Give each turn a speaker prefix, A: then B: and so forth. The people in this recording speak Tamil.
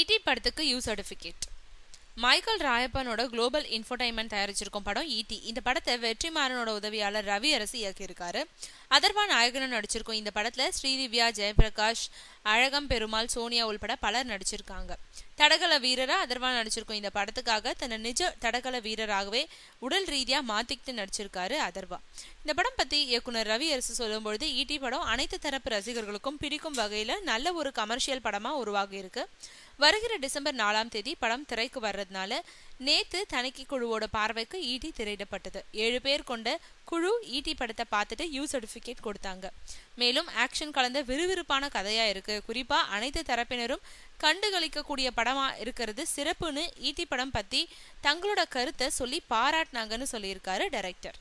A: ஈட்டி e படத்துக்கு யூ சர்டிஃபிகேட் மைக்கேல் ராயப்பனோட குளோபல் இன்ஃபோடைன்மெண்ட் தயாரிச்சிருக்கும் படம் ஈட்டி e இந்த படத்தை வெற்றிமாறனோட உதவியாளர் ரவி அரசு இயக்கியிருக்காரு அதர்வா நாயகனும் நடிச்சிருக்கோம் இந்த படத்தில் ஸ்ரீதிவ்யா ஜெயபிரகாஷ் அழகம் பெருமாள் சோனியா உள்பட பலர் நடிச்சிருக்காங்க தடகள வீரரா அதர்வா நடிச்சிருக்கோம் இந்த படத்துக்காக தன்னை நிஜ தடகள வீரராகவே உடல் ரீதியா மாத்திக்கிட்டு நடிச்சிருக்காரு அதர்வா இந்த படம் பத்தி இயக்குனர் ரவி அரசு சொல்லும்பொழுது ஈட்டி படம் அனைத்து தரப்பு ரசிகர்களுக்கும் பிடிக்கும் வகையில நல்ல ஒரு கமர்ஷியல் படமா உருவாகி இருக்கு வருகிற டிசம்பர் நாலாம் தேதி படம் திரைக்கு வர்றதுனால நேத்து தணிக்கை குழுவோட பார்வைக்கு ஈட்டி திரையிடப்பட்டது ஏழு பேர் கொண்ட குழு ஈட்டி e படத்தை பார்த்துட்டு யூ சர்டிஃபிகேட் கொடுத்தாங்க மேலும் ஆக்ஷன் கலந்த விறுவிறுப்பான கதையா இருக்கு குறிப்பா அனைத்து தரப்பினரும் கண்டுகளிக்கக்கூடிய படமா இருக்கிறது சிறப்புன்னு ஈட்டி e படம் பத்தி தங்களோட கருத்தை சொல்லி பாராட்டினாங்கன்னு சொல்லியிருக்காரு டைரக்டர்